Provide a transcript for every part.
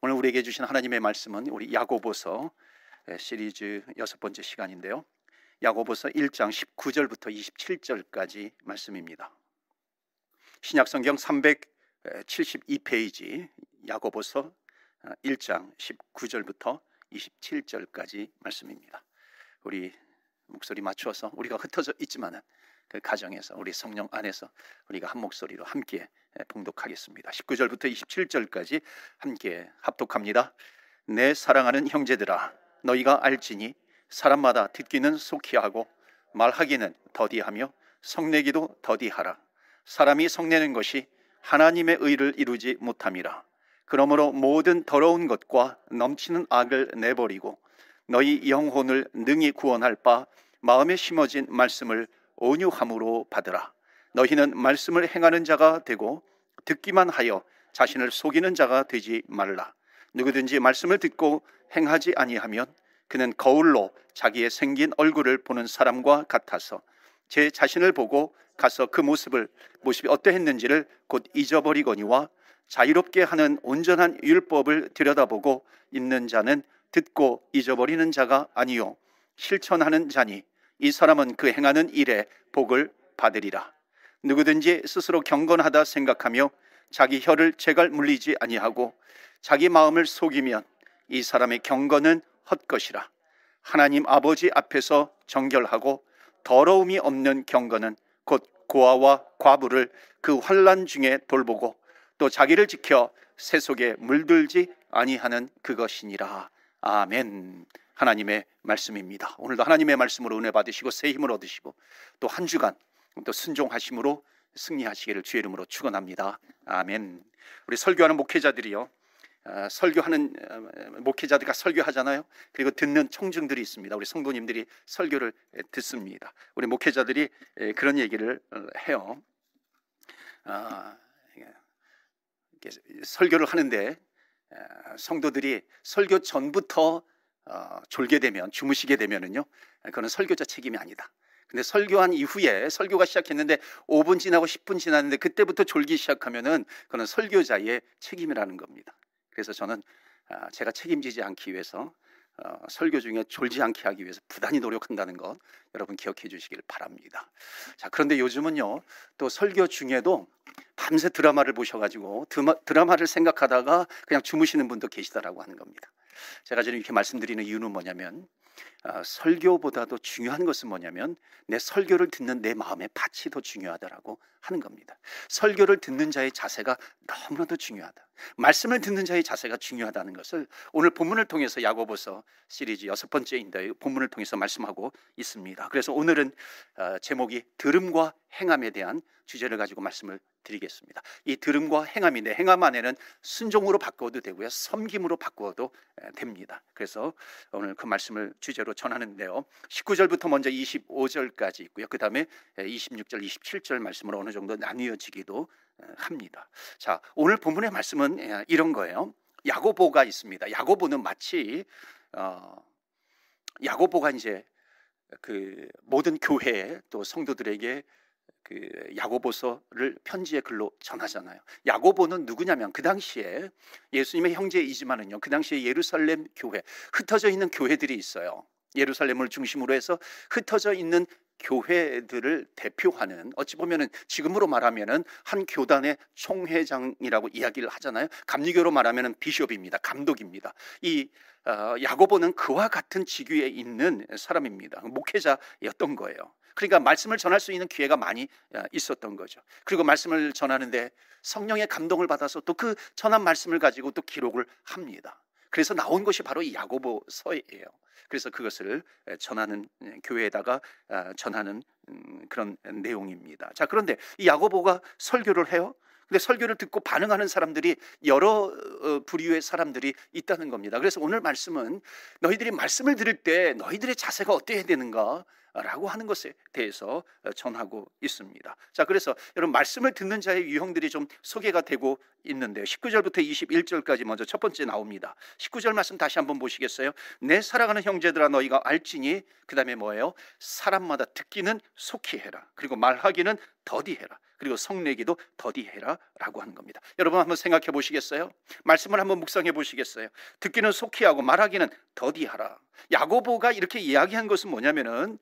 오늘 우리에게 주신 하나님의 말씀은 우리 야고보서 시리즈 여섯 번째 시간인데요. 야고보서 1장 19절부터 27절까지 말씀입니다. 신약 성경 372페이지 야고보서 1장 어, 19절부터 27절까지 말씀입니다. 우리 목소리 맞추어서 우리가 흩어져 있지만은 그 가정에서 우리 성령 안에서 우리가 한 목소리로 함께 예, 봉독하겠습니다. 19절부터 27절까지 함께 합독합니다. 내 사랑하는 형제들아 너희가 알지니 사람마다 듣기는 속히 하고 말하기는 더디하며 성내기도 더디하라. 사람이 성내는 것이 하나님의 의를 이루지 못함이라. 그러므로 모든 더러운 것과 넘치는 악을 내버리고 너희 영혼을 능히 구원할 바 마음에 심어진 말씀을 온유함으로 받으라. 너희는 말씀을 행하는 자가 되고 듣기만 하여 자신을 속이는 자가 되지 말라. 누구든지 말씀을 듣고 행하지 아니하면 그는 거울로 자기의 생긴 얼굴을 보는 사람과 같아서 제 자신을 보고 가서 그 모습을 모습이 어떠했는지를 곧 잊어버리거니와 자유롭게 하는 온전한 율법을 들여다보고 있는 자는 듣고 잊어버리는 자가 아니요 실천하는 자니 이 사람은 그 행하는 일에 복을 받으리라. 누구든지 스스로 경건하다 생각하며 자기 혀를 제갈 물리지 아니하고 자기 마음을 속이면 이 사람의 경건은 헛것이라. 하나님 아버지 앞에서 정결하고 더러움이 없는 경건은 곧 고아와 과부를 그 환란 중에 돌보고 또 자기를 지켜 세 속에 물들지 아니하는 그것이니라. 아멘. 하나님의 말씀입니다. 오늘도 하나님의 말씀으로 은혜 받으시고 새 힘을 얻으시고 또 한 주간 또 순종하심으로 승리하시기를 주의 이름으로 축원합니다. 아멘. 우리 설교하는 목회자들이요. 어, 설교하는 어, 목회자들과 설교하잖아요. 그리고 듣는 청중들이 있습니다. 우리 성도님들이 설교를 듣습니다. 우리 목회자들이 에, 그런 얘기를 어, 해요. 어, 설교를 하는데 성도들이 설교 전부터 어, 졸게 되면 주무시게 되면은요, 그건 설교자 책임이 아니다. 근데 설교한 이후에 설교가 시작했는데 5분 지나고 10분 지났는데 그때부터 졸기 시작하면은 그건 설교자의 책임이라는 겁니다. 그래서 저는 어, 제가 책임지지 않기 위해서 어, 설교 중에 졸지 않게 하기 위해서 부단히 노력한다는 것 여러분 기억해 주시길 바랍니다. 자, 그런데 요즘은요, 또 설교 중에도 밤새 드라마를 보셔가지고 드마, 드라마를 생각하다가 그냥 주무시는 분도 계시다라고 하는 겁니다. 제가 지금 이렇게 말씀드리는 이유는 뭐냐면 어, 설교보다도 중요한 것은 뭐냐면 내 설교를 듣는 내 마음의 밭이 더 중요하다라고 하는 겁니다. 설교를 듣는 자의 자세가 너무나도 중요하다. 말씀을 듣는 자의 자세가 중요하다는 것을 오늘 본문을 통해서 야고보서 시리즈 여섯 번째인데 본문을 통해서 말씀하고 있습니다. 그래서 오늘은 어, 제목이 들음과 행함에 대한 주제를 가지고 말씀을 드리겠습니다. 이 들음과 행함인데 행함 안에는 순종으로 바꿔도 되고요. 섬김으로 바꿔도 됩니다. 그래서 오늘 그 말씀을 주제로 말로 전하는데요. 19절부터 먼저 25절까지 있고요. 그 다음에 26절, 27절 말씀으로 어느 정도 나뉘어지기도 어, 합니다. 자, 오늘 본문의 말씀은 예, 이런 거예요. 야고보가 있습니다. 야고보는 마치 어, 야고보가 이제 그 모든 교회 또 성도들에게 그 야고보서를 편지의 글로 전하잖아요. 야고보는 누구냐면 그 당시에 예수님의 형제이지만은요. 그 당시에 예루살렘 교회 흩어져 있는 교회들이 있어요. 예루살렘을 중심으로 해서 흩어져 있는 교회들을 대표하는 어찌 보면은 지금으로 말하면은 한 교단의 총회장이라고 이야기를 하잖아요. 감리교로 말하면은 비숍입니다. 감독입니다. 이 어, 야고보는 그와 같은 직위에 있는 사람입니다. 목회자였던 거예요. 그러니까 말씀을 전할 수 있는 기회가 많이 어, 있었던 거죠. 그리고 말씀을 전하는데 성령의 감동을 받아서 또 그 전한 말씀을 가지고 또 기록을 합니다. 그래서 나온 것이 바로 이 야고보서예요. 그래서 그것을 전하는 교회에다가 아, 전하는 음, 그런 내용입니다. 자, 그런데 이 야고보가 설교를 해요. 근데 설교를 듣고 반응하는 사람들이 여러 어, 부류의 사람들이 있다는 겁니다. 그래서 오늘 말씀은 너희들이 말씀을 들을 때 너희들의 자세가 어때야 되는가? 라고 하는 것에 대해서 어, 전하고 있습니다. 자, 그래서 여러분 말씀을 듣는 자의 유형들이 좀 소개가 되고 있는데요. 19절부터 21절까지 먼저 첫 번째 나옵니다. 19절 말씀 다시 한번 보시겠어요? 내 사랑하는 형제들아 너희가 알지니 그다음에 뭐예요? 사람마다 듣기는 속히 해라. 그리고 말하기는 더디해라. 그리고 성내기도 더디해라라고 하는 겁니다. 여러분 한번 생각해 보시겠어요? 말씀을 한번 묵상해 보시겠어요? 듣기는 속히 하고 말하기는 더디하라. 야고보가 이렇게 이야기한 것은 뭐냐면은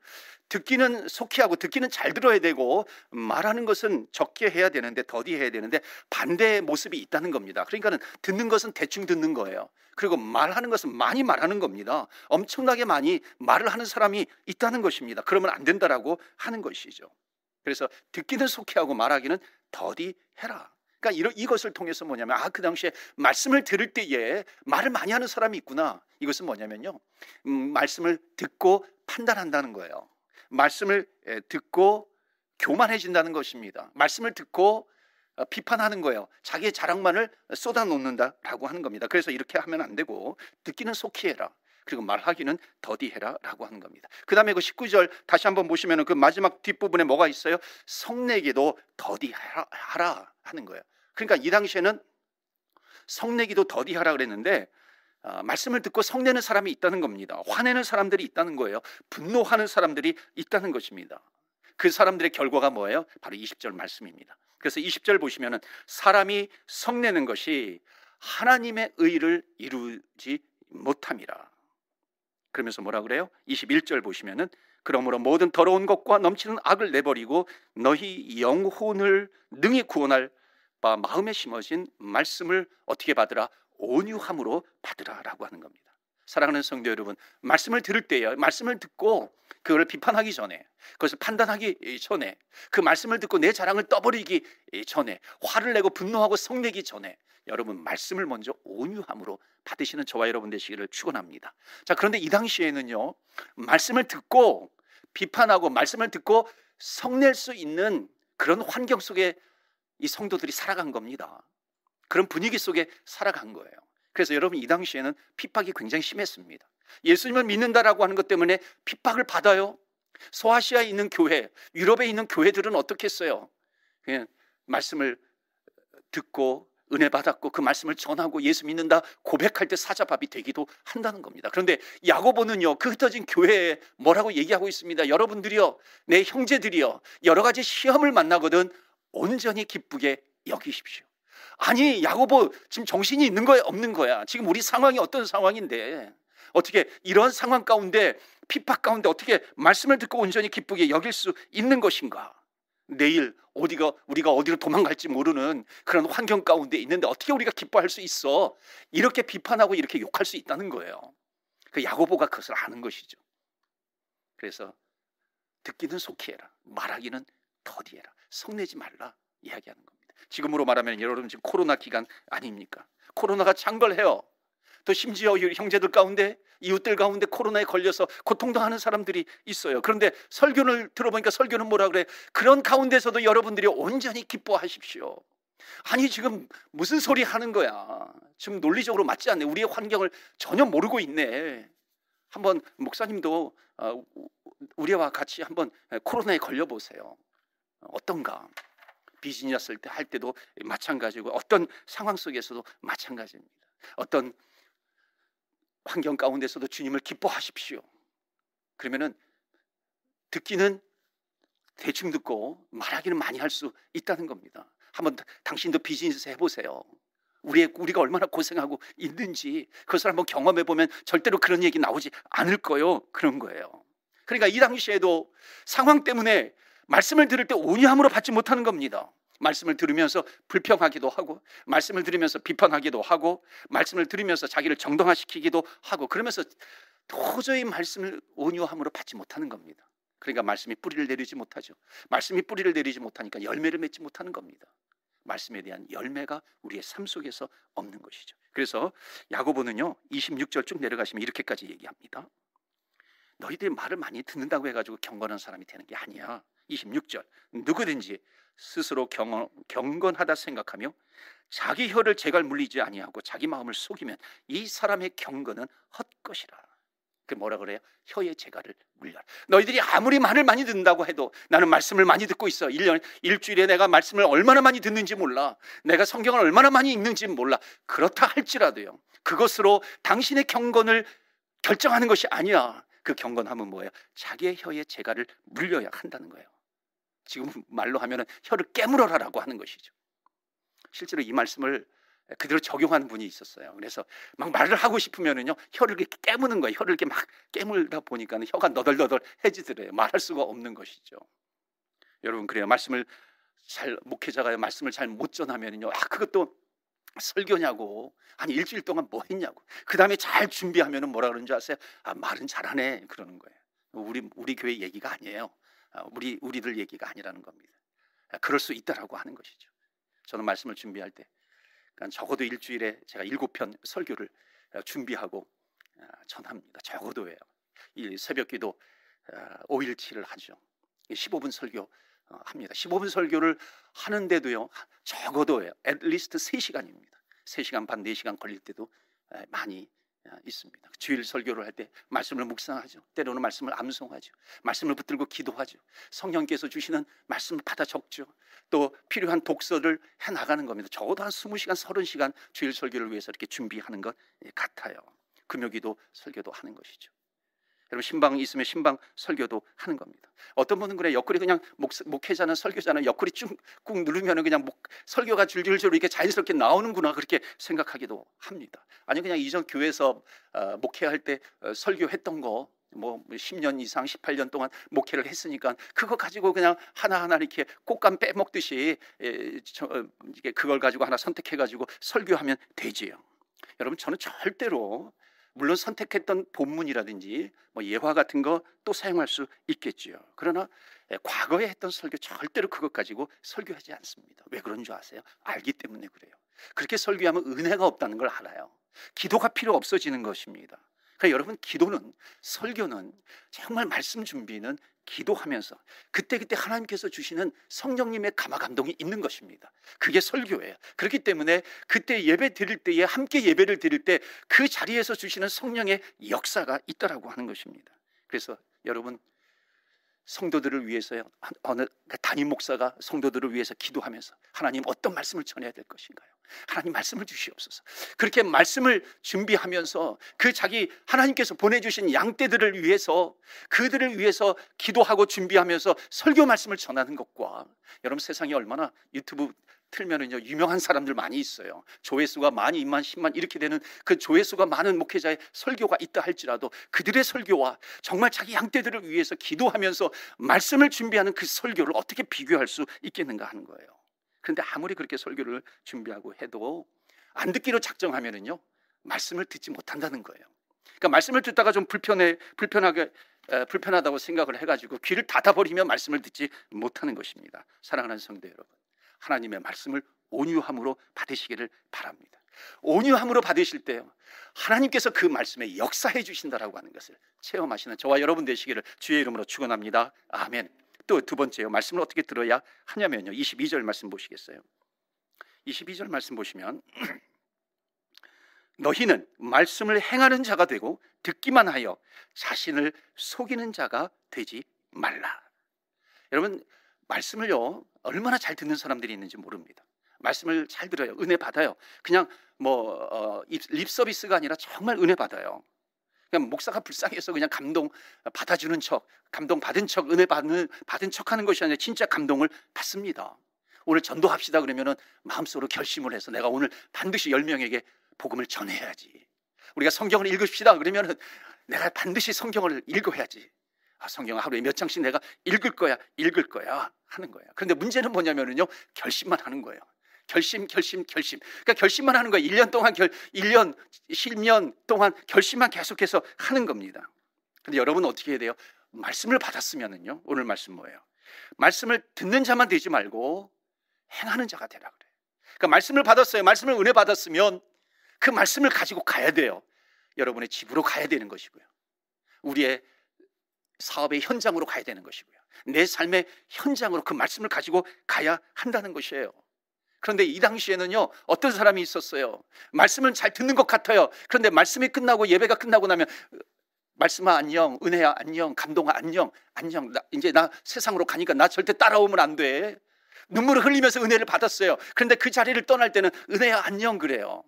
듣기는 속히 하고 듣기는 잘 들어야 되고 말하는 것은 적게 해야 되는데 더디해야 되는데 반대의 모습이 있다는 겁니다. 그러니까는 듣는 것은 대충 듣는 거예요. 그리고 말하는 것은 많이 말하는 겁니다. 엄청나게 많이 말을 하는 사람이 있다는 것입니다. 그러면 안 된다라고 하는 것이죠. 그래서 듣기는 속히 하고 말하기는 더디 해라. 그러니까 이런, 이것을 통해서 뭐냐면 아그 당시에 말씀을 들을 때에 말을 많이 하는 사람이 있구나. 이것은 뭐냐면요. 음, 말씀을 듣고 판단한다는 거예요. 말씀을 듣고 교만해진다는 것입니다. 말씀을 듣고 어, 비판하는 거예요. 자기의 자랑만을 쏟아놓는다라고 하는 겁니다. 그래서 이렇게 하면 안 되고 듣기는 속히 해라. 그리고 말하기는 더디해라라고 하는 겁니다. 그다음에 그 19절 그 다시 한번 보시면그 마지막 뒷부분에 뭐가 있어요? 성내기도 더디하라 하는 거예요. 그러니까 이 당시에는 성내기도 더디하라 그랬는데 아, 말씀을 듣고 성내는 사람이 있다는 겁니다. 화내는 사람들이 있다는 거예요. 분노하는 사람들이 있다는 것입니다. 그 사람들의 결과가 뭐예요? 바로 20절 말씀입니다. 그래서 20절 보시면은 사람이 성내는 것이 하나님의 의를 이루지 못함이라. 그러면서 뭐라 그래요? 21절 보시면은 그러므로 모든 더러운 것과 넘치는 악을 내버리고 너희 영혼을 능히 구원할 바 마음에 심어진 말씀을 어떻게 받으라 온유함으로 받으라라고 하는 겁니다. 사랑하는 성도 여러분, 말씀을 들을 때요. 말씀을 듣고 그걸 비판하기 전에, 그것을 판단하기 전에, 그 말씀을 듣고 내 자랑을 떠버리기 전에, 화를 내고 분노하고 성내기 전에, 여러분 말씀을 먼저 온유함으로 받으시는 저와 여러분 되시기를 축원합니다. 자, 그런데 이 당시에는요. 말씀을 듣고 비판하고 말씀을 듣고 성낼 수 있는 그런 환경 속에 이 성도들이 살아간 겁니다. 그런 분위기 속에 살아간 거예요. 그래서 여러분 이 당시에는 핍박이 굉장히 심했습니다. 예수님을 믿는다라고 하는 것 때문에 핍박을 받아요. 소아시아에 있는 교회, 유럽에 있는 교회들은 어떻겠어요 그냥 말씀을 듣고 은혜 받았고 그 말씀을 전하고 예수 믿는다 고백할 때 사자밥이 되기도 한다는 겁니다. 그런데 야고보는요 그 흩어진 교회에 뭐라고 얘기하고 있습니다. 여러분들이요 내 형제들이요 여러 가지 시험을 만나거든 온전히 기쁘게 여기십시오. 아니 야고보 지금 정신이 있는 거야 없는 거야 지금 우리 상황이 어떤 상황인데 어떻게 이런 상황 가운데 핍박 가운데 어떻게 말씀을 듣고 온전히 기쁘게 여길 수 있는 것인가? 내일 어디가 우리가 어디로 도망갈지 모르는 그런 환경 가운데 있는데 어떻게 우리가 기뻐할 수 있어? 이렇게 비판하고 이렇게 욕할 수 있다는 거예요. 그 야고보가 그것을 아는 것이죠. 그래서 듣기는 속히 해라. 말하기는 더디해라. 성내지 말라 이야기하는 겁니다. 지금으로 말하면 여러분 지금 코로나 기간 아닙니까? 코로나가 창궐해요. 또 심지어 형제들 가운데 이웃들 가운데 코로나에 걸려서 고통당하는 사람들이 있어요. 그런데 설교를 들어보니까 설교는 뭐라 그래? 그런 가운데서도 여러분들이 온전히 기뻐하십시오. 아니 지금 무슨 소리 하는 거야? 지금 논리적으로 맞지 않네. 우리의 환경을 전혀 모르고 있네. 한번 목사님도 어, 우리와 같이 한번 코로나에 걸려 보세요. 어떤가? 비즈니스 할 때도 마찬가지고 어떤 상황 속에서도 마찬가지입니다. 어떤 환경 가운데서도 주님을 기뻐하십시오. 그러면은 듣기는 대충 듣고 말하기는 많이 할 수 있다는 겁니다. 한번 당신도 비즈니스 해보세요. 우리 우리가 얼마나 고생하고 있는지 그것을 한번 경험해 보면 절대로 그런 얘기 나오지 않을 거요. 그런 거예요. 그러니까 이 당시에도 상황 때문에 말씀을 들을 때 온유함으로 받지 못하는 겁니다. 말씀을 들으면서 불평하기도 하고 말씀을 들으면서 비판하기도 하고 말씀을 들으면서 자기를 정당화시키기도 하고 그러면서 도저히 말씀을 온유함으로 받지 못하는 겁니다. 그러니까 말씀이 뿌리를 내리지 못하죠. 말씀이 뿌리를 내리지 못하니까 열매를 맺지 못하는 겁니다. 말씀에 대한 열매가 우리의 삶 속에서 없는 것이죠. 그래서 야고보는요. 26절 쭉 내려가시면 이렇게까지 얘기합니다. 너희들이 말을 많이 듣는다고 해가지고 경건한 사람이 되는 게 아니야. 26절 누구든지 스스로 경, 경건하다 생각하며 자기 혀를 제갈 물리지 아니하고 자기 마음을 속이면 이 사람의 경건은 헛것이라. 그 뭐라 그래요? 혀의 제갈을 물려라. 너희들이 아무리 말을 많이 듣는다고 해도 나는 말씀을 많이 듣고 있어. 1년 일주일에 내가 말씀을 얼마나 많이 듣는지 몰라. 내가 성경을 얼마나 많이 읽는지 몰라. 그렇다 할지라도요. 그것으로 당신의 경건을 결정하는 것이 아니야. 그 경건함은 뭐예요? 자기의 혀의 제갈을 물려야 한다는 거예요. 지금 말로 하면 혀를 깨물어라라고 하는 것이죠. 실제로 이 말씀을 그대로 적용하는 분이 있었어요. 그래서 막 말을 하고 싶으면은요 혀를 이렇게 깨무는 거예요. 혀를 이렇게 막 깨물다 보니까는 혀가 너덜너덜해지더래요. 말할 수가 없는 것이죠. 여러분 그래요. 말씀을 잘 목회자가 말씀을 잘 못 전하면은요 아 그것도 설교냐고 아니 일주일 동안 뭐 했냐고 그 다음에 잘 준비하면은 뭐라 그러줄 아세요? 아 말은 잘하네 그러는 거예요. 우리 우리 교회 얘기가 아니에요. 어, 우리 우리들 얘기가 아니라는 겁니다. 아, 그럴 수 있다라고 하는 것이죠. 저는 말씀을 준비할 때 그러니까 적어도 일주일에 제가 일곱 편 설교를 어, 준비하고 아, 전합니다. 적어도예요. 이 새벽기도 5일치를 아, 하죠. 15분 설교 어, 합니다. 15분 설교를 하는데도요. 적어도예요. at l e a 3시간입니다. 3시간 반, 4시간 걸릴 때도 많이 아, 있습니다. 주일 설교를 할 때 말씀을 묵상하죠. 때로는 말씀을 암송하죠. 말씀을 붙들고 기도하죠. 성령께서 주시는 말씀을 받아 적죠. 또 필요한 독서를 해 나가는 겁니다. 적어도 한 20시간, 30시간 주일 설교를 위해서 이렇게 준비하는 것 예, 같아요. 금요기도 설교도 하는 것이죠. 여러분 신방 있으면 신방 설교도 하는 겁니다. 어떤 분은 그래 옆구리 그냥 목, 목회자는 설교자는 옆구리 쭉꾹 누르면 그냥 목, 설교가 줄줄줄 이렇게 자연스럽게 나오는구나 그렇게 생각하기도 합니다. 아니 그냥 이전 교회에서 어, 목회할 때 어, 설교했던 거 뭐 10년 이상 18년 동안 목회를 했으니까 그거 가지고 그냥 하나하나 이렇게 꽃감 빼먹듯이 그걸 가지고 하나 선택해 가지고 설교하면 되지요. 여러분 저는 절대로 물론 선택했던 본문이라든지 뭐 예화 같은 거 또 사용할 수 있겠지요. 그러나 예, 과거에 했던 설교 절대로 그것 가지고 설교하지 않습니다. 왜 그런 줄 아세요? 알기 때문에 그래요. 그렇게 설교하면 은혜가 없다는 걸 알아요. 기도가 필요 없어지는 것입니다. 그러니까 여러분 기도는 설교는 정말 말씀 준비는 기도하면서 그때그때 하나님께서 주시는 성령님의 감화 감동이 있는 것입니다. 그게 설교예요. 그렇기 때문에 그때 예배 드릴 때에 함께 예배를 드릴 때 그 자리에서 주시는 성령의 역사가 있다라고 하는 것입니다. 그래서 여러분 성도들을 위해서요. 어느 단임 그러니까 목사가 성도들을 위해서 기도하면서 하나님 어떤 말씀을 전해야 될 것인가요? 하나님 말씀을 주시옵소서. 그렇게 말씀을 준비하면서 그 자기 하나님께서 보내주신 양떼들을 위해서 그들을 위해서 기도하고 준비하면서 설교 말씀을 전하는 것과 여러분 세상이 얼마나 유튜브 틀면은요 유명한 사람들 많이 있어요. 조회수가 만, 이만, 1 0만 이렇게 되는 그 조회수가 많은 목회자의 설교가 있다 할지라도 그들의 설교와 정말 자기 양떼들을 위해서 기도하면서 말씀을 준비하는 그 설교를 어떻게 비교할 수 있겠는가 하는 거예요. 그런데 아무리 그렇게 설교를 준비하고 해도 안 듣기로 작정하면은요 말씀을 듣지 못한다는 거예요. 그러니까 말씀을 듣다가 좀 불편해 불편하게 에, 불편하다고 생각을 해가지고 귀를 닫아버리면 말씀을 듣지 못하는 것입니다. 사랑하는 성대 여러분. 하나님의 말씀을 온유함으로 받으시기를 바랍니다. 온유함으로 받으실 때요. 하나님께서 그 말씀에 역사해 주신다라고 하는 것을 체험하시는 저와 여러분 되시기를 주의 이름으로 축원합니다. 아멘. 또 두 번째요. 말씀을 어떻게 들어야 하냐면요. 22절 말씀 보시겠어요? 22절 말씀 보시면 너희는 말씀을 행하는 자가 되고 듣기만 하여 자신을 속이는 자가 되지 말라. 여러분 말씀을요, 얼마나 잘 듣는 사람들이 있는지 모릅니다. 말씀을 잘 들어요. 은혜 받아요. 그냥 뭐, 립, 어, 립 서비스가 아니라 정말 은혜 받아요. 그냥 목사가 불쌍해서 그냥 감동 받아주는 척, 감동 받은 척, 은혜 받는, 받은 척 하는 것이 아니라 진짜 감동을 받습니다. 오늘 전도합시다 그러면은 마음속으로 결심을 해서 내가 오늘 반드시 열명에게 복음을 전해야지. 우리가 성경을 읽읍시다 그러면은 내가 반드시 성경을 읽어야지. 아, 성경 하루에 몇 장씩 내가 읽을 거야, 읽을 거야 하는 거예요. 그런데 문제는 뭐냐면요. 결심만 하는 거예요. 결심, 결심, 결심. 그러니까 결심만 하는 거예요. 1년 동안 결 1년, 10년 동안 결심만 계속해서 하는 겁니다. 근데 여러분 어떻게 해야 돼요? 말씀을 받았으면은요. 오늘 말씀 뭐예요? 말씀을 듣는 자만 되지 말고 행하는 자가 되라 그래요. 그러니까 말씀을 받았어요. 말씀을 은혜 받았으면 그 말씀을 가지고 가야 돼요. 여러분의 집으로 가야 되는 것이고요. 우리의 사업의 현장으로 가야 되는 것이고요. 내 삶의 현장으로 그 말씀을 가지고 가야 한다는 것이에요. 그런데 이 당시에는요, 어떤 사람이 있었어요. 말씀을 잘 듣는 것 같아요. 그런데 말씀이 끝나고 예배가 끝나고 나면, 말씀아 안녕, 은혜야 안녕, 감동아 안녕, 안녕. 나, 이제 나 세상으로 가니까 나 절대 따라오면 안 돼. 눈물을 흘리면서 은혜를 받았어요. 그런데 그 자리를 떠날 때는 은혜야 안녕 그래요.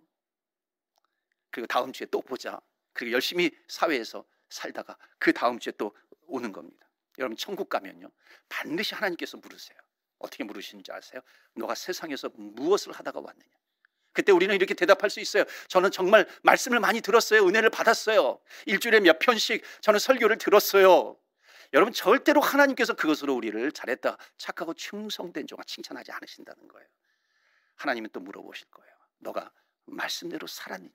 그리고 다음 주에 또 보자. 그리고 열심히 사회에서 살다가 그 다음 주에 또 오는 겁니다. 여러분 천국 가면요 반드시 하나님께서 물으세요. 어떻게 물으시는지 아세요? 너가 세상에서 무엇을 하다가 왔느냐? 그때 우리는 이렇게 대답할 수 있어요. 저는 정말 말씀을 많이 들었어요. 은혜를 받았어요. 일주일에 몇 편씩 저는 설교를 들었어요. 여러분 절대로 하나님께서 그것으로 우리를 잘했다 착하고 충성된 종아 칭찬하지 않으신다는 거예요. 하나님은 또 물어보실 거예요. 너가 말씀대로 살았느냐?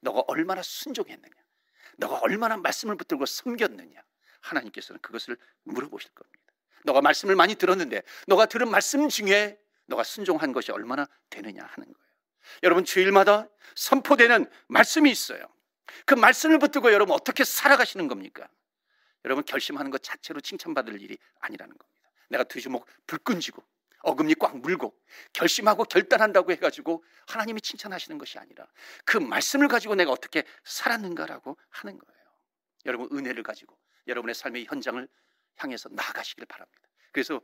너가 얼마나 순종했느냐? 너가 얼마나 말씀을 붙들고 섬겼느냐? 하나님께서는 그것을 물어보실 겁니다. 너가 말씀을 많이 들었는데 너가 들은 말씀 중에 너가 순종한 것이 얼마나 되느냐 하는 거예요. 여러분 주일마다 선포되는 말씀이 있어요. 그 말씀을 붙들고 여러분 어떻게 살아가시는 겁니까? 여러분 결심하는 것 자체로 칭찬받을 일이 아니라는 겁니다. 내가 두 주먹 불 끈지고 어금니 꽉 물고 결심하고 결단한다고 해가지고 하나님이 칭찬하시는 것이 아니라 그 말씀을 가지고 내가 어떻게 살았는가라고 하는 거예요. 여러분 은혜를 가지고 여러분의 삶의 현장을 향해서 나아가시길 바랍니다. 그래서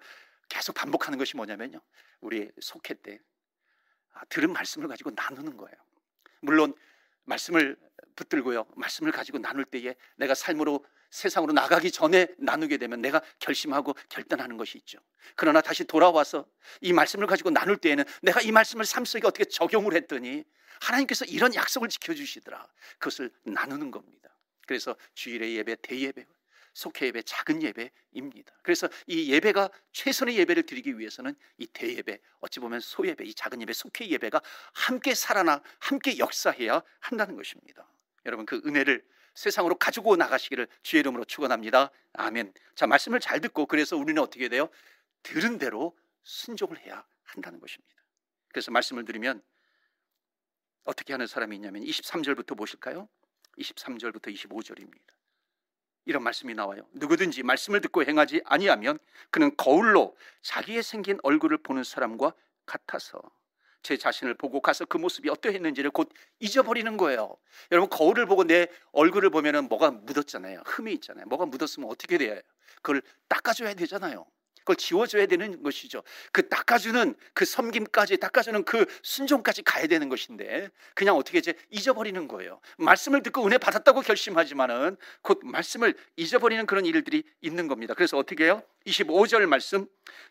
계속 반복하는 것이 뭐냐면요. 우리 속회 때 아, 들은 말씀을 가지고 나누는 거예요. 물론 말씀을 붙들고요. 말씀을 가지고 나눌 때에 내가 삶으로 세상으로 나가기 전에 나누게 되면 내가 결심하고 결단하는 것이 있죠. 그러나 다시 돌아와서 이 말씀을 가지고 나눌 때에는 내가 이 말씀을 삶 속에 어떻게 적용을 했더니 하나님께서 이런 약속을 지켜주시더라. 그것을 나누는 겁니다. 그래서 주일의 예배, 대예배, 속회예배 작은 예배입니다. 그래서 이 예배가 최선의 예배를 드리기 위해서는 이 대예배 어찌 보면 소예배 이 작은 예배 속회 예배가 함께 살아나 함께 역사해야 한다는 것입니다. 여러분 그 은혜를 세상으로 가지고 나가시기를 주의 이름으로 축원합니다. 아멘. 자 말씀을 잘 듣고 그래서 우리는 어떻게 돼요? 들은 대로 순종을 해야 한다는 것입니다. 그래서 말씀을 드리면 어떻게 하는 사람이 있냐면 23절부터 보실까요? 23절부터 25절입니다. 이런 말씀이 나와요. 누구든지 말씀을 듣고 행하지 아니하면 그는 거울로 자기의 생긴 얼굴을 보는 사람과 같아서 제 자신을 보고 가서 그 모습이 어떠했는지를 곧 잊어버리는 거예요. 여러분 거울을 보고 내 얼굴을 보면은 뭐가 묻었잖아요. 흠이 있잖아요. 뭐가 묻었으면 어떻게 돼요? 그걸 닦아줘야 되잖아요. 그걸 지워줘야 되는 것이죠. 그 닦아주는 그 섬김까지 닦아주는 그 순종까지 가야 되는 것인데 그냥 어떻게 이제 잊어버리는 거예요. 말씀을 듣고 은혜 받았다고 결심하지만은 곧 말씀을 잊어버리는 그런 일들이 있는 겁니다. 그래서 어떻게 해요? 25절 말씀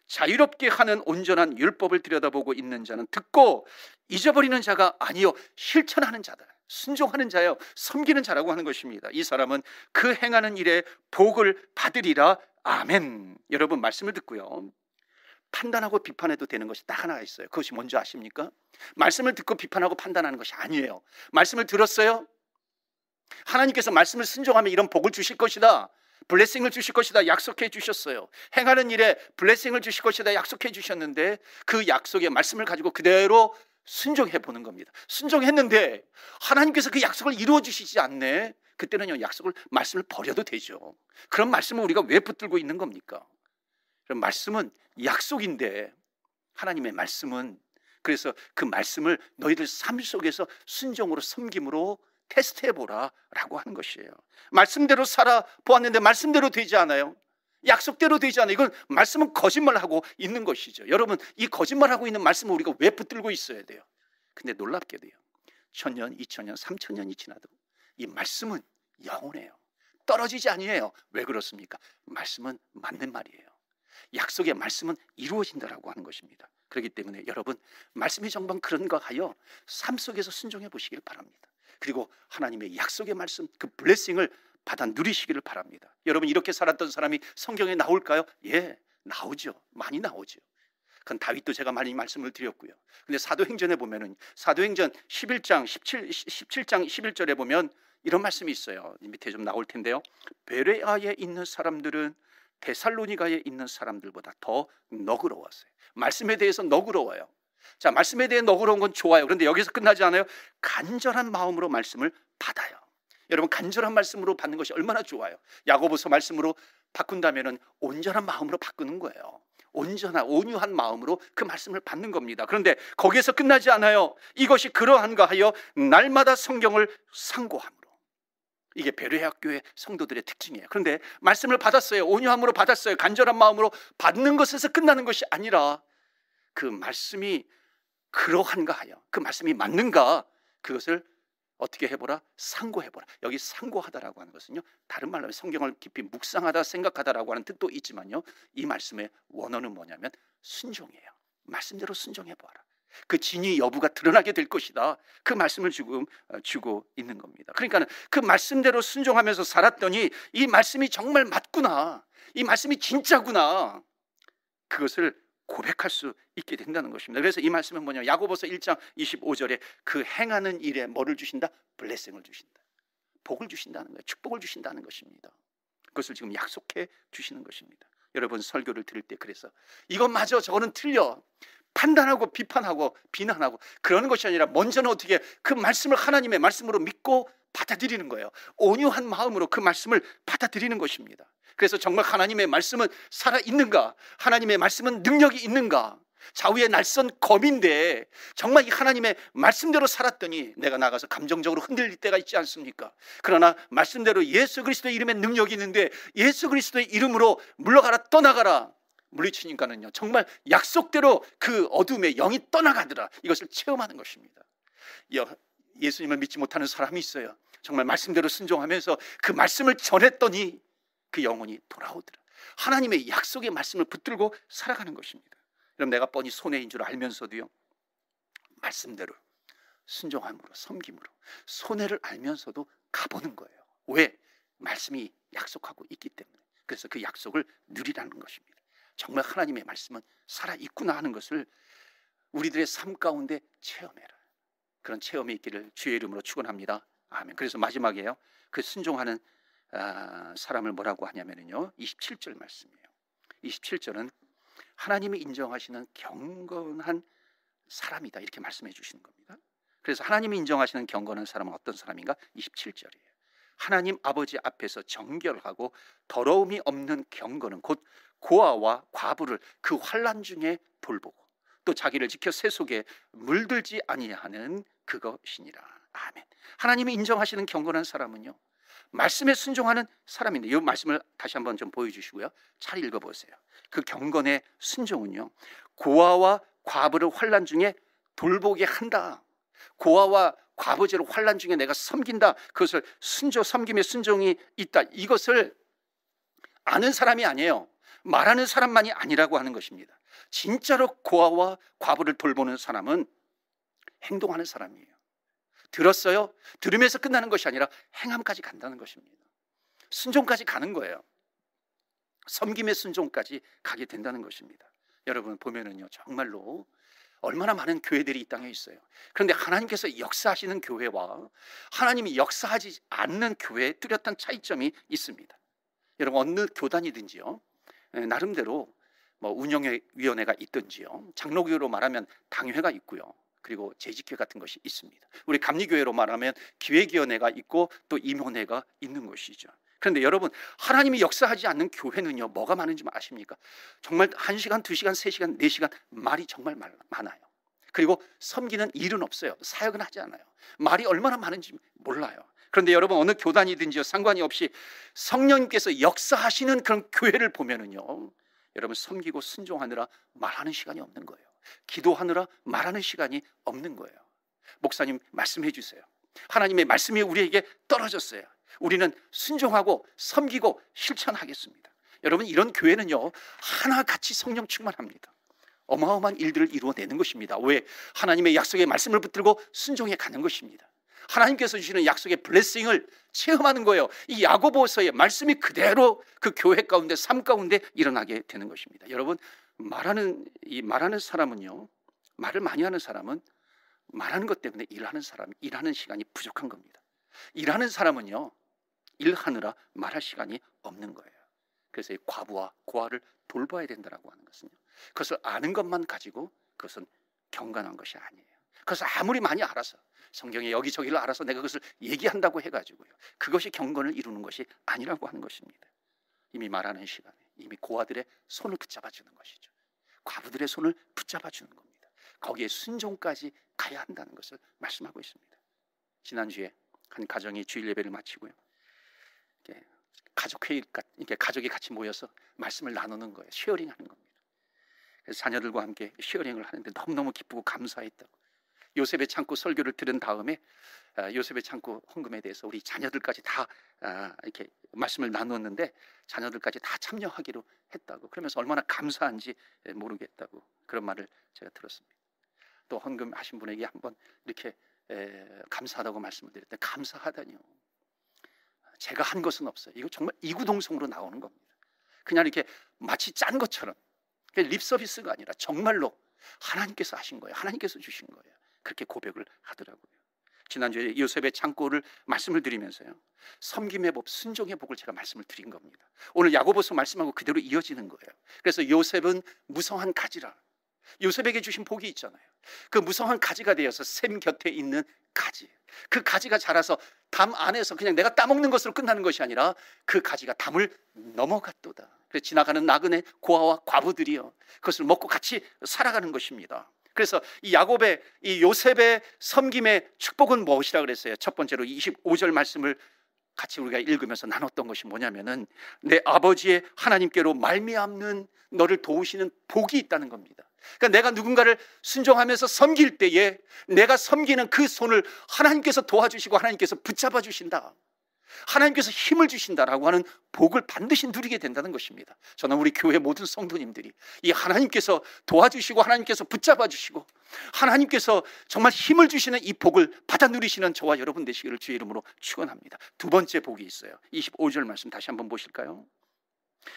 자유롭게 하는 온전한 율법을 들여다보고 있는 자는 듣고 잊어버리는 자가 아니요 실천하는 자다. 순종하는 자요 섬기는 자라고 하는 것입니다. 이 사람은 그 행하는 일에 복을 받으리라 아멘. 여러분 말씀을 듣고요. 판단하고 비판해도 되는 것이 딱 하나가 있어요. 그것이 뭔지 아십니까? 말씀을 듣고 비판하고 판단하는 것이 아니에요. 말씀을 들었어요. 하나님께서 말씀을 순종하면 이런 복을 주실 것이다. 블레싱을 주실 것이다 약속해 주셨어요. 행하는 일에 블레싱을 주실 것이다 약속해 주셨는데 그 약속의 말씀을 가지고 그대로 순종해 보는 겁니다. 순종했는데 하나님께서 그 약속을 이루어 주시지 않네. 그때는 약속을 말씀을 버려도 되죠. 그런 말씀을 우리가 왜 붙들고 있는 겁니까? 말씀은 약속인데 하나님의 말씀은 그래서 그 말씀을 너희들 삶 속에서 순종으로 섬김으로 테스트해 보라라고 하는 것이에요. 말씀대로 살아 보았는데 말씀대로 되지 않아요. 약속대로 되지 않아요. 이건 말씀은 거짓말하고 있는 것이죠. 여러분 이 거짓말하고 있는 말씀을 우리가 왜 붙들고 있어야 돼요? 근데 놀랍게도요. 천년, 이천년, 삼천년이 지나도 이 말씀은 영원해요. 떨어지지 아니에요. 왜 그렇습니까? 말씀은 맞는 말이에요. 약속의 말씀은 이루어진다라고 하는 것입니다. 그렇기 때문에 여러분 말씀이 정말 그런가 하여 삶 속에서 순종해 보시길 바랍니다. 그리고 하나님의 약속의 말씀 그 블레싱을 받아 누리시기를 바랍니다. 여러분 이렇게 살았던 사람이 성경에 나올까요? 예, 나오죠. 많이 나오죠. 그건 다윗도 제가 많이 말씀을 드렸고요. 근데 사도행전에 보면은 사도행전 11장 17 17장 11절에 보면 이런 말씀이 있어요. 밑에 좀 나올 텐데요. 베레아에 있는 사람들은 데살로니가에 있는 사람들보다 더 너그러웠어요. 말씀에 대해서 너그러워요. 자, 말씀에 대해 너그러운 건 좋아요. 그런데 여기서 끝나지 않아요. 간절한 마음으로 말씀을 받아요. 여러분 간절한 말씀으로 받는 것이 얼마나 좋아요. 야고보서 말씀으로 바꾼다면은 온전한 마음으로 바꾸는 거예요. 온전한 온유한 마음으로 그 말씀을 받는 겁니다. 그런데 거기에서 끝나지 않아요. 이것이 그러한가 하여 날마다 성경을 상고함 이게 베의 학교의 성도들의 특징이에요. 그런데 말씀을 받았어요. 온유함으로 받았어요. 간절한 마음으로 받는 것에서 끝나는 것이 아니라 그 말씀이 그러한가 하여 그 말씀이 맞는가 그것을 어떻게 해보라 상고해보라 여기 상고하다라고 하는 것은요 다른 말로 하면 성경을 깊이 묵상하다 생각하다라고 하는 뜻도 있지만요 이 말씀의 원어는 뭐냐면 순종이에요 말씀대로 순종해보아라 그 진위 여부가 드러나게 될 것이다. 그 말씀을 지금 어, 주고 있는 겁니다. 그러니까 그 말씀대로 순종하면서 살았더니 이 말씀이 정말 맞구나. 이 말씀이 진짜구나. 그것을 고백할 수 있게 된다는 것입니다. 그래서 이 말씀은 뭐냐? 야고보서 1장 25절에 그 행하는 일에 뭐를 주신다? 블레싱을 주신다. 복을 주신다는 거예요. 축복을 주신다는 것입니다. 그것을 지금 약속해 주시는 것입니다. 여러분 설교를 들을 때 그래서 이것마저 저거는 틀려. 판단하고 비판하고 비난하고 그러는 것이 아니라 먼저는 어떻게 그 말씀을 하나님의 말씀으로 믿고 받아들이는 거예요. 온유한 마음으로 그 말씀을 받아들이는 것입니다. 그래서 정말 하나님의 말씀은 살아 있는가? 하나님의 말씀은 능력이 있는가? 좌우의 날선 검인데 정말 이 하나님의 말씀대로 살았더니 내가 나가서 감정적으로 흔들릴 때가 있지 않습니까? 그러나 말씀대로 예수 그리스도의 이름에 능력이 있는데 예수 그리스도의 이름으로 물러가라 떠나가라 물리치니까는요. 정말 약속대로 그 어둠의 영이 떠나가더라. 이것을 체험하는 것입니다. 예수님을 믿지 못하는 사람이 있어요. 정말 말씀대로 순종하면서 그 말씀을 전했더니 그 영혼이 돌아오더라. 하나님의 약속의 말씀을 붙들고 살아가는 것입니다. 그럼 내가 뻔히 손해인 줄 알면서도요. 말씀대로 순종함으로 섬김으로 손해를 알면서도 가보는 거예요. 왜? 말씀이 약속하고 있기 때문에. 그래서 그 약속을 누리라는 것입니다. 정말 하나님의 말씀은 살아있구나 하는 것을 우리들의 삶 가운데 체험해라. 그런 체험이 있기를 주의 이름으로 축원합니다. 아멘. 그래서 마지막에요. 그 순종하는 아, 사람을 뭐라고 하냐면요. 27절 말씀이에요. 27절은 하나님이 인정하시는 경건한 사람이다. 이렇게 말씀해 주시는 겁니다. 그래서 하나님이 인정하시는 경건한 사람은 어떤 사람인가? 27절이에요. 하나님 아버지 앞에서 정결하고 더러움이 없는 경건은 곧 고아와 과부를 그 환란 중에 돌보고 또 자기를 지켜 새 속에 물들지 아니하는 그것이니라. 아멘. 하나님이 인정하시는 경건한 사람은요. 말씀에 순종하는 사람인데 이 말씀을 다시 한번 좀 보여주시고요. 잘 읽어보세요. 그 경건의 순종은요. 고아와 과부를 환란 중에 돌보게 한다. 고아와 과부제로 환란 중에 내가 섬긴다. 그것을 순조 섬김의 순종이 있다. 이것을 아는 사람이 아니에요. 말하는 사람만이 아니라고 하는 것입니다. 진짜로 고아와 과부를 돌보는 사람은 행동하는 사람이에요. 들었어요? 들으면서 끝나는 것이 아니라 행함까지 간다는 것입니다. 순종까지 가는 거예요. 섬김의 순종까지 가게 된다는 것입니다. 여러분 보면은요 정말로 얼마나 많은 교회들이 이 땅에 있어요. 그런데 하나님께서 역사하시는 교회와 하나님이 역사하지 않는 교회의 뚜렷한 차이점이 있습니다. 여러분 어느 교단이든지요 예, 나름대로 뭐 운영위원회가 있든지요. 장로교로 말하면 당회가 있고요. 그리고 재직회 같은 것이 있습니다. 우리 감리교회로 말하면 기획위원회가 있고 또 임원회가 있는 것이죠. 그런데 여러분 하나님이 역사하지 않는 교회는요 뭐가 많은지 뭐 아십니까? 정말 1시간, 2시간, 3시간, 4시간 말이 정말 많아요. 그리고 섬기는 일은 없어요. 사역은 하지 않아요. 말이 얼마나 많은지 몰라요. 그런데 여러분 어느 교단이든지요 상관이 없이 성령님께서 역사하시는 그런 교회를 보면은요 여러분 섬기고 순종하느라 말하는 시간이 없는 거예요. 기도하느라 말하는 시간이 없는 거예요. 목사님 말씀해 주세요. 하나님의 말씀이 우리에게 떨어졌어요. 우리는 순종하고 섬기고 실천하겠습니다. 여러분 이런 교회는요 하나같이 성령 충만합니다. 어마어마한 일들을 이루어내는 것입니다. 왜 하나님의 약속의 말씀을 붙들고 순종해 가는 것입니다. 하나님께서 주시는 약속의 블레싱을 체험하는 거예요. 이 야고보서의 말씀이 그대로 그 교회 가운데 삶 가운데 일어나게 되는 것입니다. 여러분 말하는 이 말하는 사람은요. 말을 많이 하는 사람은 말하는 것 때문에 일하는 사람 일하는 시간이 부족한 겁니다. 일하는 사람은요. 일하느라 말할 시간이 없는 거예요. 그래서 과부와 고아를 돌봐야 된다라고 하는 것은요. 그것을 아는 것만 가지고 그것은 경건한 것이 아니에요. 그것을 아무리 많이 알아서 성경의 여기저기를 알아서 내가 그것을 얘기한다고 해가지고요. 그것이 경건을 이루는 것이 아니라고 하는 것입니다. 이미 말하는 시간에 이미 고아들의 손을 붙잡아 주는 것이죠. 과부들의 손을 붙잡아 주는 겁니다. 거기에 순종까지 가야 한다는 것을 말씀하고 있습니다. 지난주에 한 가정이 주일 예배를 마치고요. 가족 회의 이렇게 가족이 같이 모여서 말씀을 나누는 거예요. 쉐어링 하는 겁니다. 그래서 자녀들과 함께 쉐어링을 하는데 너무너무 기쁘고 감사했다고. 요셉의 창고 설교를 들은 다음에 아, 요셉의 창고 헌금에 대해서 우리 자녀들까지 다 아, 이렇게 말씀을 나누었는데 자녀들까지 다 참여하기로 했다고 그러면서 얼마나 감사한지 예, 모르겠다고 그런 말을 제가 들었습니다. 또 헌금 하신 분에게 한번 이렇게 예, 감사하다고 말씀을 드렸는데 감사하다니요. 제가 한 것은 없어요. 이거 정말 이구동성으로 나오는 겁니다. 그냥 이렇게 마치 짠 것처럼 립 서비스가 아니라 정말로 하나님께서 하신 거예요. 하나님께서 주신 거예요. 그렇게 고백을 하더라고요. 지난주에 요셉의 창고를 말씀을 드리면서요. 섬김의 법, 순종의 복을 제가 말씀을 드린 겁니다. 오늘 야고보서 말씀하고 그대로 이어지는 거예요. 그래서 요셉은 무성한 가지라. 요셉에게 주신 복이 있잖아요. 그 무성한 가지가 되어서 샘 곁에 있는 가지. 그 가지가 자라서 담 안에서 그냥 내가 따먹는 것으로 끝나는 것이 아니라 그 가지가 담을 넘어갔도다. 그래서 지나가는 나그네 고아와 과부들이요. 그것을 먹고 같이 살아가는 것입니다. 그래서 이 야곱의 이 요셉의 섬김의 축복은 무엇이라 그랬어요? 첫 번째로 25절 말씀을 같이 우리가 읽으면서 나눴던 것이 뭐냐면은 내 아버지의 하나님께로 말미암는 너를 도우시는 복이 있다는 겁니다. 그러니까 내가 누군가를 순종하면서 섬길 때에 내가 섬기는 그 손을 하나님께서 도와주시고 하나님께서 붙잡아 주신다. 하나님께서 힘을 주신다라고 하는 복을 반드시 누리게 된다는 것입니다. 저는 우리 교회 모든 성도님들이 이 하나님께서 도와주시고 하나님께서 붙잡아 주시고 하나님께서 정말 힘을 주시는 이 복을 받아 누리시는 저와 여러분 되시기를 주의 이름으로 축원합니다. 두 번째 복이 있어요. 25절 말씀 다시 한번 보실까요?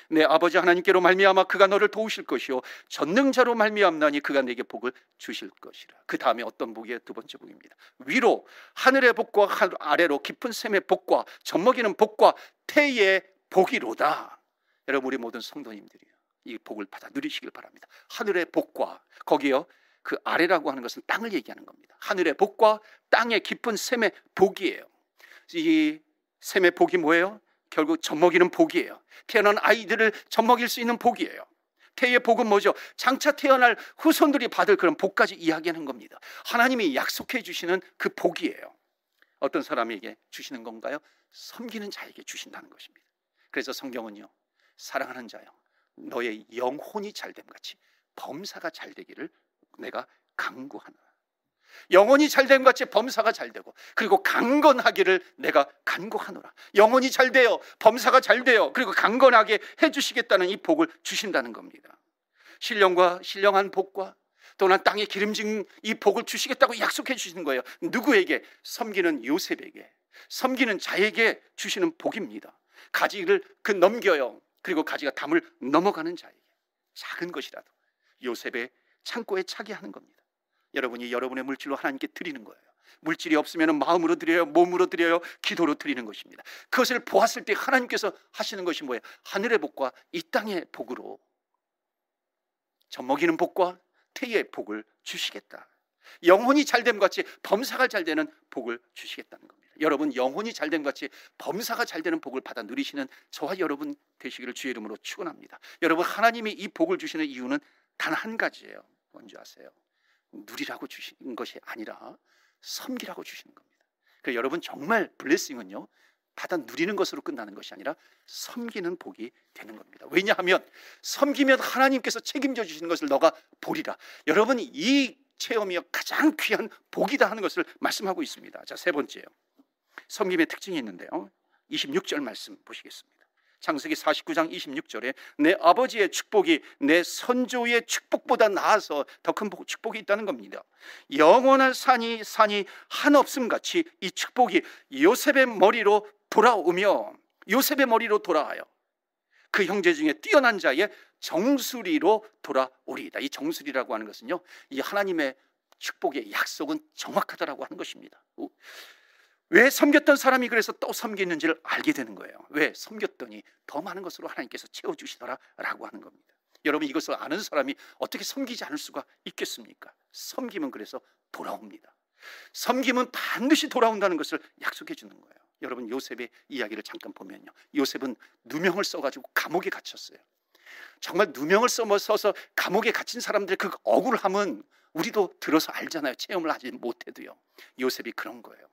내 아버지 하나님께로 말미암아 그가 너를 도우실 것이요 전능자로 말미암나니 그가 내게 복을 주실 것이라. 그 다음에 어떤 복이에요? 두 번째 복입니다. 위로 하늘의 복과 아래로 깊은 샘의 복과 젖먹이는 복과 태의 복이로다. 여러분 우리 모든 성도님들이요 이 복을 받아 누리시길 바랍니다. 하늘의 복과 거기요 그 아래라고 하는 것은 땅을 얘기하는 겁니다. 하늘의 복과 땅의 깊은 샘의 복이에요. 이 샘의 복이 뭐예요? 결국 젖먹이는 복이에요. 태어난 아이들을 젖먹일 수 있는 복이에요. 태의 복은 뭐죠? 장차 태어날 후손들이 받을 그런 복까지 이야기하는 겁니다. 하나님이 약속해 주시는 그 복이에요. 어떤 사람에게 주시는 건가요? 섬기는 자에게 주신다는 것입니다. 그래서 성경은요, 사랑하는 자여, 너의 영혼이 잘됨 같이 범사가 잘 되기를 내가 강구하노라. 영혼이 잘됨 같이 범사가 잘되고 그리고 강건하기를 내가 간곡하노라. 영혼이 잘되어 범사가 잘되어 그리고 강건하게 해주시겠다는 이 복을 주신다는 겁니다. 신령과 신령한 복과 또는 땅에 기름진 이 복을 주시겠다고 약속해 주시는 거예요. 누구에게? 섬기는 요셉에게. 섬기는 자에게 주시는 복입니다. 가지를 그 넘겨요. 그리고 가지가 담을 넘어가는 자에게. 작은 것이라도 요셉의 창고에 차게 하는 겁니다. 여러분이 여러분의 물질로 하나님께 드리는 거예요. 물질이 없으면 마음으로 드려요, 몸으로 드려요, 기도로 드리는 것입니다. 그것을 보았을 때 하나님께서 하시는 것이 뭐예요? 하늘의 복과 이 땅의 복으로 젖 먹이는 복과 태의 복을 주시겠다. 영혼이 잘됨 같이 범사가 잘 되는 복을 주시겠다는 겁니다. 여러분 영혼이 잘됨 같이 범사가 잘 되는 복을 받아 누리시는 저와 여러분 되시기를 주의 이름으로 축원합니다. 여러분 하나님이 이 복을 주시는 이유는 단 한 가지예요. 뭔지 아세요? 누리라고 주신 것이 아니라 섬기라고 주시는 겁니다. 그래서 여러분 정말 블레싱은요. 받아 누리는 것으로 끝나는 것이 아니라 섬기는 복이 되는 겁니다. 왜냐하면 섬기면 하나님께서 책임져 주시는 것을 너가 보리라. 여러분 이 체험이 가장 귀한 복이다 하는 것을 말씀하고 있습니다. 자, 세 번째요. 섬김의 특징이 있는데요. 26절 말씀 보시겠습니다. 창세기 49장 26절에 내 아버지의 축복이 내 선조의 축복보다 나아서 더 큰 축복이 있다는 겁니다. 영원한 산이 산이 한없음 같이 이 축복이 요셉의 머리로 돌아오며 요셉의 머리로 돌아와요. 그 형제 중에 뛰어난 자의 정수리로 돌아오리이다. 이 정수리라고 하는 것은요. 이 하나님의 축복의 약속은 정확하다라고 하는 것입니다. 왜 섬겼던 사람이 그래서 또 섬기는지를 알게 되는 거예요. 왜 섬겼더니 더 많은 것으로 하나님께서 채워주시더라라고 하는 겁니다. 여러분 이것을 아는 사람이 어떻게 섬기지 않을 수가 있겠습니까? 섬김은 그래서 돌아옵니다. 섬김은 반드시 돌아온다는 것을 약속해 주는 거예요. 여러분 요셉의 이야기를 잠깐 보면요. 요셉은 누명을 써가지고 감옥에 갇혔어요. 정말 누명을 써서 감옥에 갇힌 사람들그 억울함은 우리도 들어서 알잖아요. 체험을 하지 못해도요. 요셉이 그런 거예요.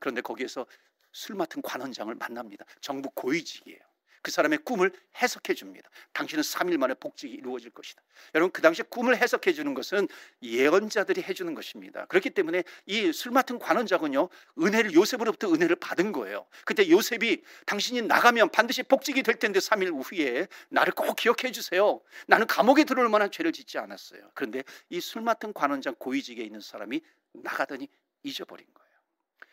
그런데 거기에서 술 맡은 관원장을 만납니다. 정부 고위직이에요. 그 사람의 꿈을 해석해 줍니다. 당신은 3일 만에 복직이 이루어질 것이다. 여러분 그 당시 꿈을 해석해 주는 것은 예언자들이 해 주는 것입니다. 그렇기 때문에 이 술 맡은 관원장은요. 은혜를 요셉으로부터 은혜를 받은 거예요. 그때 요셉이 당신이 나가면 반드시 복직이 될 텐데 3일 후에 나를 꼭 기억해 주세요. 나는 감옥에 들어올 만한 죄를 짓지 않았어요. 그런데 이 술 맡은 관원장 고위직에 있는 사람이 나가더니 잊어버린 거예요.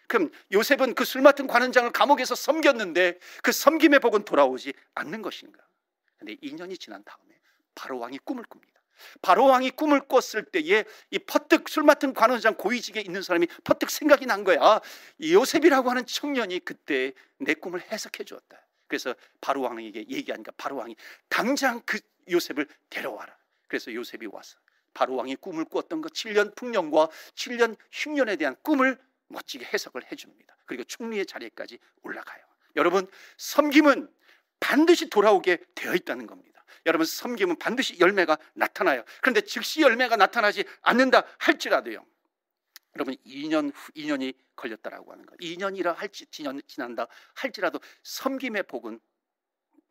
그럼 요셉은 그 술 맡은 관원장을 감옥에서 섬겼는데 그 섬김의 복은 돌아오지 않는 것인가? 근데 2년이 지난 다음에 바로 왕이 꿈을 꿉니다. 바로 왕이 꿈을 꿨을 때에 이 퍼뜩 술 맡은 관원장 고위직에 있는 사람이 퍼뜩 생각이 난 거야. 요셉이라고 하는 청년이 그때 내 꿈을 해석해 주었다. 그래서 바로 왕에게 얘기하니까 바로 왕이 당장 그 요셉을 데려와라. 그래서 요셉이 와서 바로 왕이 꿈을 꾸었던 그 7년 풍년과 7년 흉년에 대한 꿈을 멋지게 해석을 해줍니다. 그리고 총리의 자리까지 올라가요. 여러분, 섬김은 반드시 돌아오게 되어 있다는 겁니다. 여러분, 섬김은 반드시 열매가 나타나요. 그런데 즉시 열매가 나타나지 않는다 할지라도요. 여러분 2년 후 2년이 걸렸다라고 하는 거예요. 2년이라 할지 2년 지난다 할지라도 섬김의 복은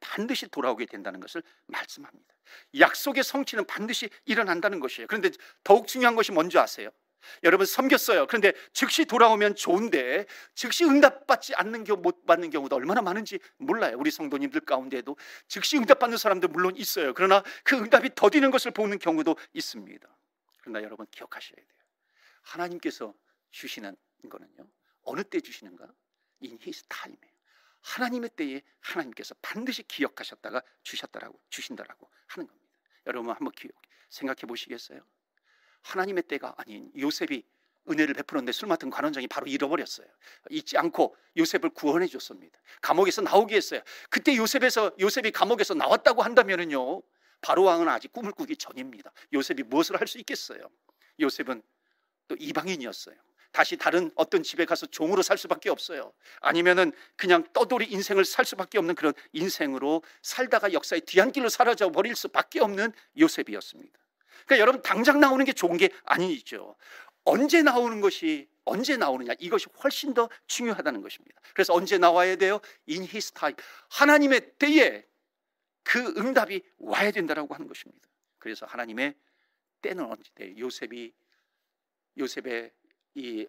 반드시 돌아오게 된다는 것을 말씀합니다. 약속의 성취는 반드시 일어난다는 것이에요. 그런데 더욱 중요한 것이 뭔지 아세요? 여러분 섬겼어요. 그런데 즉시 돌아오면 좋은데 즉시 응답받지 않는 경우 못 받는 경우도 얼마나 많은지 몰라요. 우리 성도님들 가운데도 즉시 응답받는 사람들 물론 있어요. 그러나 그 응답이 더디는 것을 보는 경우도 있습니다. 그러나 여러분 기억하셔야 돼요. 하나님께서 주시는 거는요. 어느 때 주시는가? 인 히스 타임이에요. 하나님의 때에 하나님께서 반드시 기억하셨다가 주셨다라고 주신다라고 하는 겁니다. 여러분 한번 기억 생각해 보시겠어요? 하나님의 때가 아닌 요셉이 은혜를 베풀었는데 술 맡은 관원장이 바로 잃어버렸어요. 잊지 않고 요셉을 구원해 줬습니다. 감옥에서 나오게 했어요. 그때 요셉에서 요셉이 감옥에서 나왔다고 한다면은요. 바로 왕은 아직 꿈을 꾸기 전입니다. 요셉이 무엇을 할 수 있겠어요? 요셉은 또 이방인이었어요. 다시 다른 어떤 집에 가서 종으로 살 수밖에 없어요. 아니면은 그냥 떠돌이 인생을 살 수밖에 없는 그런 인생으로 살다가 역사의 뒤안길로 사라져 버릴 수밖에 없는 요셉이었습니다. 그러니까 여러분 당장 나오는 게 좋은 게 아니죠. 언제 나오는 것이 언제 나오느냐 이것이 훨씬 더 중요하다는 것입니다. 그래서 언제 나와야 돼요? In His time 하나님의 때에 그 응답이 와야 된다라고 하는 것입니다. 그래서 하나님의 때는 언제 때? 네, 요셉이 요셉의 이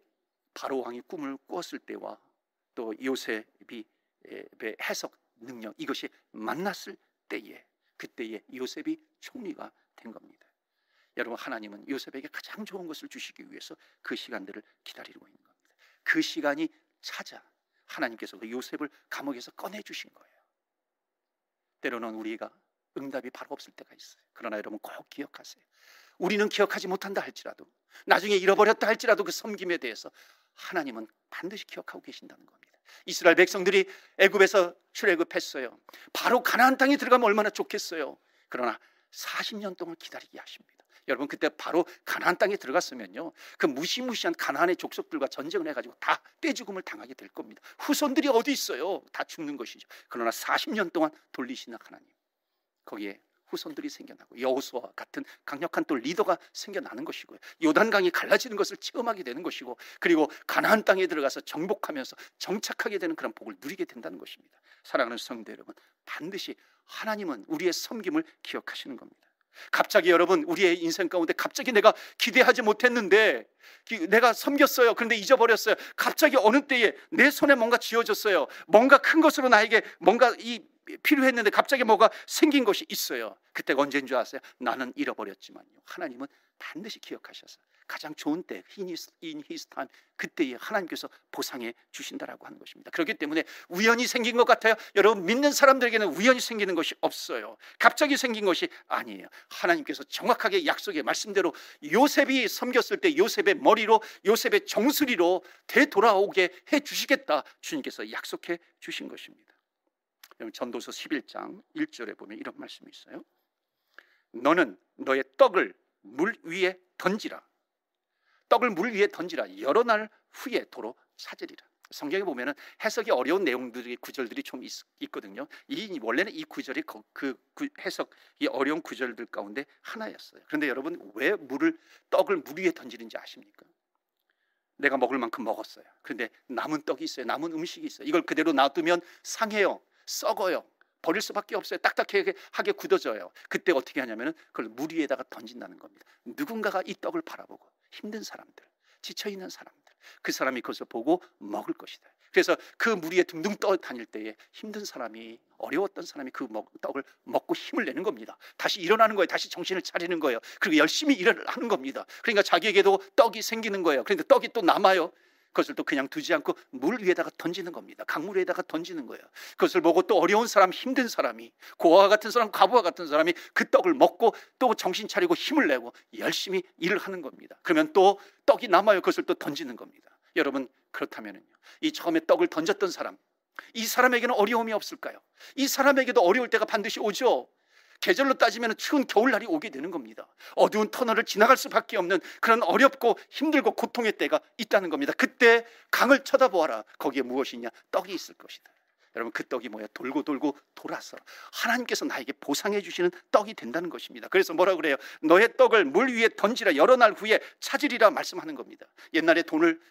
바로 왕이 꿈을 꾸었을 때와 또 요셉이 예, 해석 능력 이것이 만났을 때에 그때에 요셉이 총리가 된 겁니다. 여러분 하나님은 요셉에게 가장 좋은 것을 주시기 위해서 그 시간들을 기다리고 있는 겁니다. 그 시간이 찾아 하나님께서 그 요셉을 감옥에서 꺼내 주신 거예요. 때로는 우리가 응답이 바로 없을 때가 있어요. 그러나 여러분 꼭 기억하세요. 우리는 기억하지 못한다 할지라도 나중에 잃어버렸다 할지라도 그 섬김에 대해서 하나님은 반드시 기억하고 계신다는 겁니다. 이스라엘 백성들이 애굽에서 출애굽했어요. 바로 가나안 땅에 들어가면 얼마나 좋겠어요. 그러나 40년 동안 기다리게 하십니다. 여러분 그때 바로 가나안 땅에 들어갔으면요. 그 무시무시한 가나안의 족속들과 전쟁을 해 가지고 다 떼죽음을 당하게 될 겁니다. 후손들이 어디 있어요? 다 죽는 것이죠. 그러나 40년 동안 돌리시 하나님. 거기에 후손들이 생겨나고 여호수아 같은 강력한 또 리더가 생겨나는 것이고요. 요단강이 갈라지는 것을 체험하게 되는 것이고 그리고 가나안 땅에 들어가서 정복하면서 정착하게 되는 그런 복을 누리게 된다는 것입니다. 사랑하는 성대 여러분, 반드시 하나님은 우리의 섬김을 기억하시는 겁니다. 갑자기 여러분 우리의 인생 가운데 갑자기 내가 기대하지 못했는데 내가 섬겼어요. 그런데 잊어버렸어요. 갑자기 어느 때에 내 손에 뭔가 쥐어졌어요. 뭔가 큰 것으로 나에게 뭔가 이 필요했는데 갑자기 뭐가 생긴 것이 있어요. 그때 언제인 줄 아세요? 나는 잃어버렸지만요. 하나님은 반드시 기억하셔서 가장 좋은 때 in his, in his time 그때에 하나님께서 보상해 주신다라고 하는 것입니다. 그렇기 때문에 우연히 생긴 것 같아요. 여러분 믿는 사람들에게는 우연히 생기는 것이 없어요. 갑자기 생긴 것이 아니에요. 하나님께서 정확하게 약속의 말씀대로 요셉이 섬겼을 때 요셉의 머리로 요셉의 정수리로 되돌아오게 해 주시겠다. 주님께서 약속해 주신 것입니다. 여러분 전도서 11장 1절에 보면 이런 말씀이 있어요. 너는 너의 떡을 물 위에 던지라. 떡을 물 위에 던지라 여러 날 후에 도로 찾으리라. 성경에 보면 해석이 어려운 내용들이 구절들이 좀 있, 거든요이 원래는 이 구절이 그, 그, 해석이 어려운 구절들 가운데 하나였어요. 그런데 여러분 왜 물을 떡을 물 위에 던지는지 아십니까? 내가 먹을 만큼 먹었어요. 그런데 남은 떡이 있어요. 남은 음식이 있어요. 이걸 그대로 놔두면 상해요. 썩어요. 버릴 수밖에 없어요. 딱딱하게 하게 굳어져요. 그때 어떻게 하냐면은 그걸 물 위에다가 던진다는 겁니다. 누군가가 이 떡을 바라보고 힘든 사람들, 지쳐 있는 사람들, 그 사람이 그것을 보고 먹을 것이다. 그래서 그 무리에 둥둥 떠 다닐 때에 힘든 사람이 어려웠던 사람이 그 먹, 떡을 먹고 힘을 내는 겁니다. 다시 일어나는 거예요. 다시 정신을 차리는 거예요. 그리고 열심히 일을 하는 겁니다. 그러니까 자기에게도 떡이 생기는 거예요. 그런데 떡이 또 남아요. 그것을 또 그냥 두지 않고 물 위에다가 던지는 겁니다. 강물 위에다가 던지는 거예요. 그것을 보고 또 어려운 사람, 힘든 사람이 고아와 같은 사람, 과부와 같은 사람이 그 떡을 먹고 또 정신 차리고 힘을 내고 열심히 일을 하는 겁니다. 그러면 또 떡이 남아요. 그것을 또 던지는 겁니다. 여러분 그렇다면요. 이 처음에 떡을 던졌던 사람, 이 사람에게는 어려움이 없을까요? 이 사람에게도 어려울 때가 반드시 오죠. 계절로 따지면 추운 겨울날이 오게 되는 겁니다. 어두운 터널을 지나갈 수밖에 없는 그런 어렵고 힘들고 고통의 때가 있다는 겁니다. 그때 강을 쳐다보아라. 거기에 무엇이 있냐? 떡이 있을 것이다. 여러분 그 떡이 뭐야? 돌고 돌고 돌아서 하나님께서 나에게 보상해 주시는 떡이 된다는 것입니다. 그래서 뭐라 그래요? 너의 떡을 물 위에 던지라 여러 날 후에 찾으리라 말씀하는 겁니다. 옛날에 돈을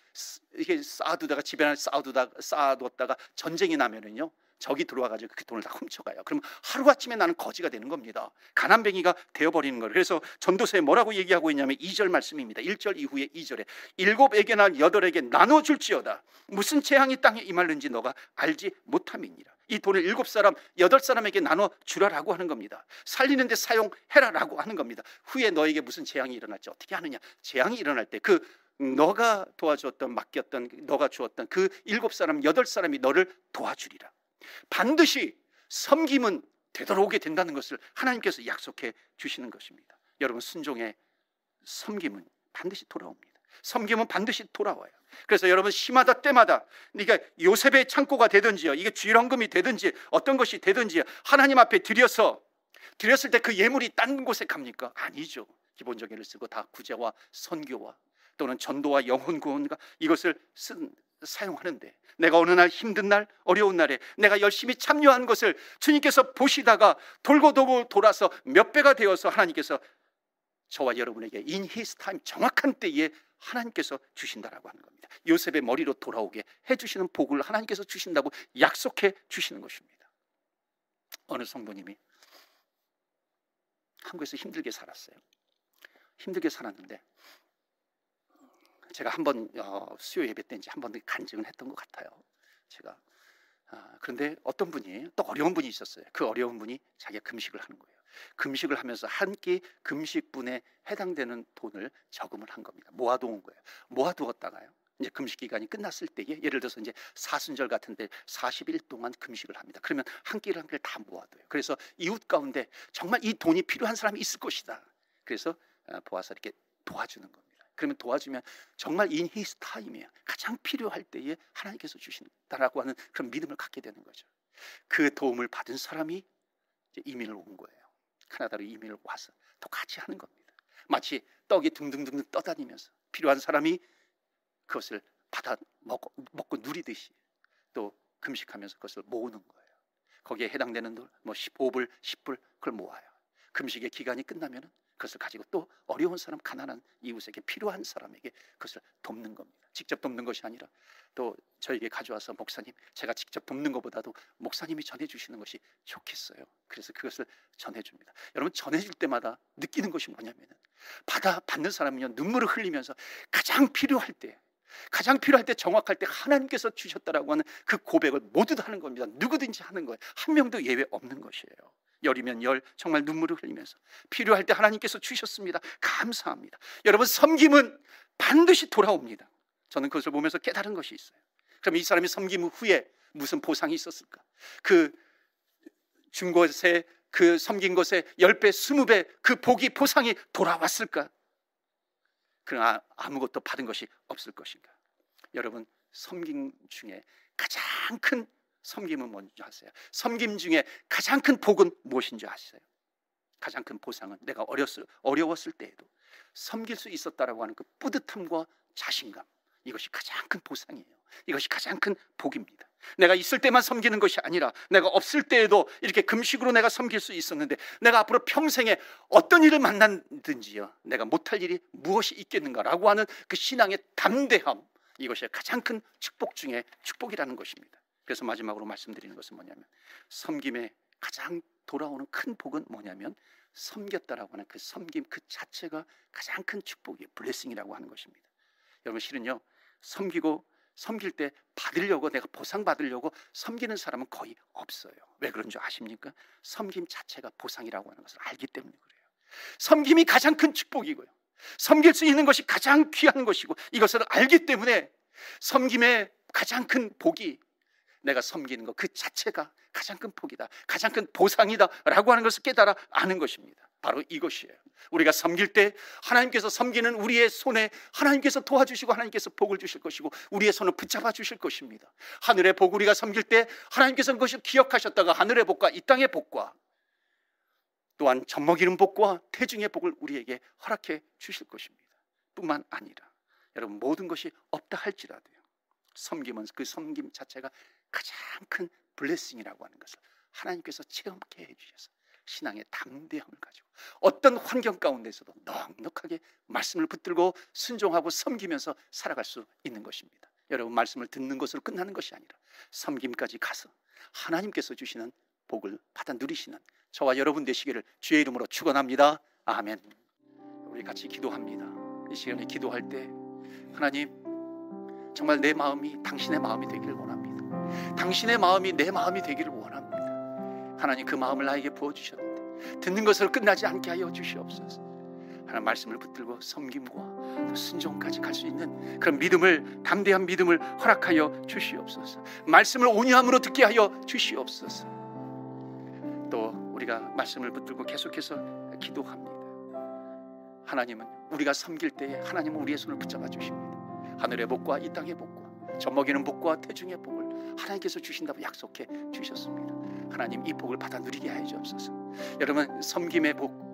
이게 쌓아두다가 집에 쌓아두다 쌓아뒀다가 전쟁이 나면은요 적이 들어와가지고 그 돈을 다 훔쳐가요. 그럼 하루아침에 나는 거지가 되는 겁니다. 가난뱅이가 되어버리는 거예요. 그래서 전도서에 뭐라고 얘기하고 있냐면 2절 말씀입니다. 1절 이후에 2절에 일곱에게 나 여덟에게 나눠줄지어다. 무슨 재앙이 땅에 임할는지 너가 알지 못함이니라. 이 돈을 일곱 사람, 여덟 사람에게 나눠 주라라고 하는 겁니다. 살리는데 사용해라라고 하는 겁니다. 후에 너에게 무슨 재앙이 일어날지 어떻게 하느냐? 재앙이 일어날 때 그 너가 도와주었던 맡겼던 너가 주었던 그 일곱 사람, 여덟 사람이 너를 도와주리라. 반드시 섬김은 되돌아오게 된다는 것을 하나님께서 약속해 주시는 것입니다. 여러분 순종의 섬김은 반드시 돌아옵니다. 섬김은 반드시 돌아와요. 그래서 여러분 심하다 때마다 네가 요셉의 창고가 되든지요. 이게 쥐렁금이 되든지 어떤 것이 되든지 하나님 앞에 드려서 드렸을 때 그 예물이 딴 곳에 갑니까? 아니죠. 기본적인을 쓰고 다 구제와 선교와 또는 전도와 영혼 구원과 이것을 쓴 사용하는데 내가 어느 날 힘든 날 어려운 날에 내가 열심히 참여한 것을 주님께서 보시다가 돌고 돌고 돌아서 몇 배가 되어서 하나님께서 저와 여러분에게 인 히스 타임 정확한 때에 하나님께서 주신다라고 하는 겁니다. 요셉의 머리로 돌아오게 해 주시는 복을 하나님께서 주신다고 약속해 주시는 것입니다. 어느 성도님이 한국에서 힘들게 살았어요. 힘들게 살았는데 제가 한번 어, 수요 예배 때인지 한번 간증을 했던 것 같아요. 제가 아, 그런데 어떤 분이 또 어려운 분이 있었어요. 그 어려운 분이 자기가 금식을 하는 거예요. 금식을 하면서 한 끼 금식분에 해당되는 돈을 저금을 한 겁니다. 모아두은 거예요. 모아두었다가요. 이제 금식 기간이 끝났을 때에 예를 들어서 이제 사순절 같은데 40일 동안 금식을 합니다. 그러면 한 끼를 한 끼를 다 모아둬요. 그래서 이웃 가운데 정말 이 돈이 필요한 사람이 있을 것이다. 그래서 아, 보아서 이렇게 도와주는 겁니다. 그러면 도와주면 정말 인 히스 타임이에요. 가장 필요할 때에 하나님께서 주신다라고 하는 그런 믿음을 갖게 되는 거죠. 그 도움을 받은 사람이 이민을 온 거예요. 카나다로 이민을 와서 또 같이 하는 겁니다. 마치 떡이 둥둥둥 떠다니면서 필요한 사람이 그것을 받아 먹고, 먹고 누리듯이 또 금식하면서 그것을 모으는 거예요. 거기에 해당되는 돈뭐 15불, 10불 그걸 모아요. 금식의 기간이 끝나면은 그것을 가지고 또 어려운 사람, 가난한 이웃에게 필요한 사람에게 그것을 돕는 겁니다. 직접 돕는 것이 아니라 또 저에게 가져와서 목사님, 제가 직접 돕는 것보다도 목사님이 전해주시는 것이 좋겠어요. 그래서 그것을 전해줍니다. 여러분, 전해줄 때마다 느끼는 것이 뭐냐면 받아, 받는 사람은요, 눈물을 흘리면서 가장 필요할 때, 가장 필요할 때 정확할 때 하나님께서 주셨다라고 하는 그 고백을 모두 다 하는 겁니다. 누구든지 하는 거예요. 한 명도 예외 없는 것이에요. 열이면 열, 정말 눈물을 흘리면서 필요할 때 하나님께서 주셨습니다. 감사합니다. 여러분 섬김은 반드시 돌아옵니다. 저는 그것을 보면서 깨달은 것이 있어요. 그럼 이 사람이 섬김 후에 무슨 보상이 있었을까? 그 준 것에 그 섬긴 것에 1배 20배 그 복이 보상이 돌아왔을까? 그러나 아, 아무것도 받은 것이 없을 것인가? 여러분, 섬김 중에 가장 큰 섬김은 뭔지 아세요? 섬김 중에 가장 큰 복은 무엇인지 아세요? 가장 큰 보상은 내가 어렸을, 어려웠을 때에도 섬길 수 있었다라고 하는 그 뿌듯함과 자신감 이것이 가장 큰 보상이에요. 이것이 가장 큰 복입니다. 내가 있을 때만 섬기는 것이 아니라 내가 없을 때에도 이렇게 금식으로 내가 섬길 수 있었는데 내가 앞으로 평생에 어떤 일을 만난든지요 내가 못할 일이 무엇이 있겠는가라고 하는 그 신앙의 담대함 이것이 가장 큰 축복 중에 축복이라는 것입니다. 그래서 마지막으로 말씀드리는 것은 뭐냐면 섬김에 가장 돌아오는 큰 복은 뭐냐면 섬겼다라고 하는 그 섬김 그 자체가 가장 큰 축복이 블레싱이라고 하는 것입니다. 여러분 실은요 섬기고 섬길 때 받으려고 내가 보상 받으려고 섬기는 사람은 거의 없어요. 왜 그런 줄 아십니까? 섬김 자체가 보상이라고 하는 것을 알기 때문에 그래요. 섬김이 가장 큰 축복이고요. 섬길 수 있는 것이 가장 귀한 것이고 이것을 알기 때문에 섬김의 가장 큰 복이 내가 섬기는 것 그 자체가 가장 큰 복이다. 가장 큰 보상이다. 라고 하는 것을 깨달아 아는 것입니다. 바로 이것이에요. 우리가 섬길 때 하나님께서 섬기는 우리의 손에 하나님께서 도와주시고 하나님께서 복을 주실 것이고 우리의 손을 붙잡아 주실 것입니다. 하늘의 복 우리가 섬길 때 하나님께서 그것을 기억하셨다가 하늘의 복과 이 땅의 복과 또한 젖먹이는 복과 태중의 복을 우리에게 허락해 주실 것입니다. 뿐만 아니라 여러분 모든 것이 없다 할지라도요. 섬김은 그 섬김 자체가 가장 큰 블레싱이라고 하는 것을 하나님께서 체험케 해주셔서 신앙의 담대함을 가지고 어떤 환경 가운데서도 넉넉하게 말씀을 붙들고 순종하고 섬기면서 살아갈 수 있는 것입니다. 여러분 말씀을 듣는 것으로 끝나는 것이 아니라 섬김까지 가서 하나님께서 주시는 복을 받아 누리시는 저와 여러분 되시기를 주의 이름으로 축원합니다. 아멘. 우리 같이 기도합니다. 이 시간에 기도할 때 하나님 정말 내 마음이 당신의 마음이 되기를 원합니다. 당신의 마음이 내 마음이 되기를 원합니다. 하나님 그 마음을 나에게 부어주셨는데 듣는 것으로 끝나지 않게 하여 주시옵소서. 하나님 말씀을 붙들고 섬김과 순종까지 갈 수 있는 그런 믿음을 담대한 믿음을 허락하여 주시옵소서. 말씀을 온유함으로 듣게 하여 주시옵소서. 또 우리가 말씀을 붙들고 계속해서 기도합니다. 하나님은 우리가 섬길 때에 하나님은 우리의 손을 붙잡아 주십니다. 하늘의 복과 이 땅의 복과 젖먹이는 복과 태중의 복을 하나님께서 주신다고 약속해 주셨습니다. 하나님 이 복을 받아 누리게 하여 주옵소서. 여러분 섬김의 복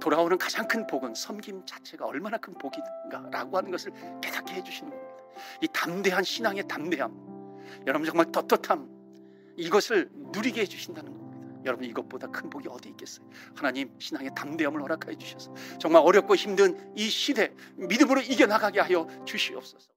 돌아오는 가장 큰 복은 섬김 자체가 얼마나 큰 복인가라고 하는 것을 깨닫게 해주시는 겁니다. 이 담대한 신앙의 담대함, 여러분 정말 떳떳함 이것을 누리게 해주신다는 겁니다. 여러분 이것보다 큰 복이 어디 있겠어요? 하나님 신앙의 담대함을 허락하여 주셔서 정말 어렵고 힘든 이 시대 믿음으로 이겨나가게 하여 주시옵소서.